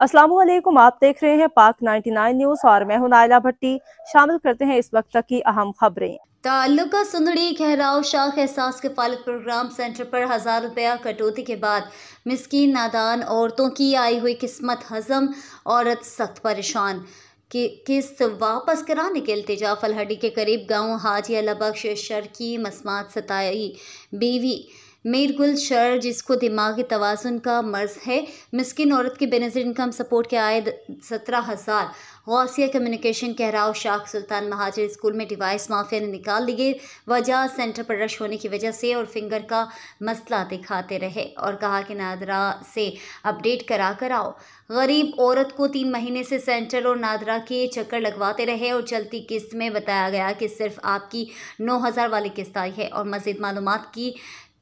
असलम आप देख रहे हैं पाक 99 न्यूज और मैं हूं नायला भट्टी शामिल करते हैं इस वक्त तक की अहम खबरें ताल्लुका सुंदड़ी गहराव शाह एहसास के पायलट प्रोग्राम सेंटर पर हज़ार रुपया कटौती के बाद मस्किन नादान औरतों की आई हुई किस्मत हजम औरत सख्त परेशान कि किस्त वापस कराने के अल्तजा फलहडी के करीब गांव हाजी अलाबख्श शर्की मसमात सताई बीवी गुल शर जिसको दिमागी तोज़ुन का मर्ज है मिस्किन औरत के बेनजर इनकम सपोर्ट के आए सत्रह हज़ार गौसिया कम्युनिकेशन कहराव शाख सुल्तान महाजर स्कूल में डिवाइस माफिया ने निकाल दिए वजह सेंटर पर रश होने की वजह से और फिंगर का मसला दिखाते रहे और कहा कि नादरा से अपडेट करा कर आओ गरीब औरत को तीन महीने से सेंटर और नादरा के चक्कर लगवाते रहे और चलती किस्त में बताया गया कि सिर्फ आपकी नौ हज़ार वाली किस्त आई है और मजीद मालूम की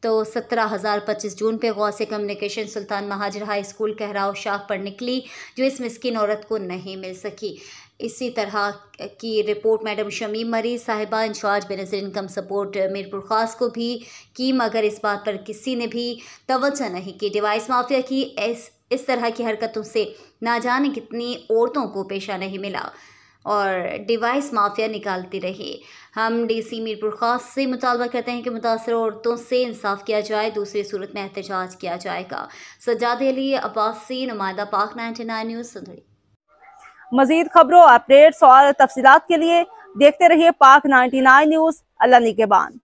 तो सत्रह हज़ार पच्चीस जून पे गौ से communication Sultan Mahajar high school कहराव शाह पर निकली जो इस मिस्किन औरत को नहीं मिल सकी इसी तरह की रिपोर्ट मैडम शमीम मरी साहिबा incharge Benazir income support Mirpur Khas को भी की मगर इस बात पर किसी ने भी तोज्जा नहीं की डिवाइस माफिया की इस इस तरह की हरकतों से ना जाने कितनी औरतों को पेशा नहीं मिला और डिवाइस माफिया निकालती रही हम डीसी मीरपुर खास से मुतालबा करते हैं कि मुतासर औरतों से इंसाफ किया जाए दूसरी सूरत में एहतजाज किया जाएगा सज्जाद अली अब्बासी नुमाइंदा पाक नाइनटी नाइन न्यूज़ सुधरी मजीद खबरों अपडेट्स और तफसीत के लिए देखते रहिए पाक नाइनटी नाइन न्यूज़ अल्लाह निगेबान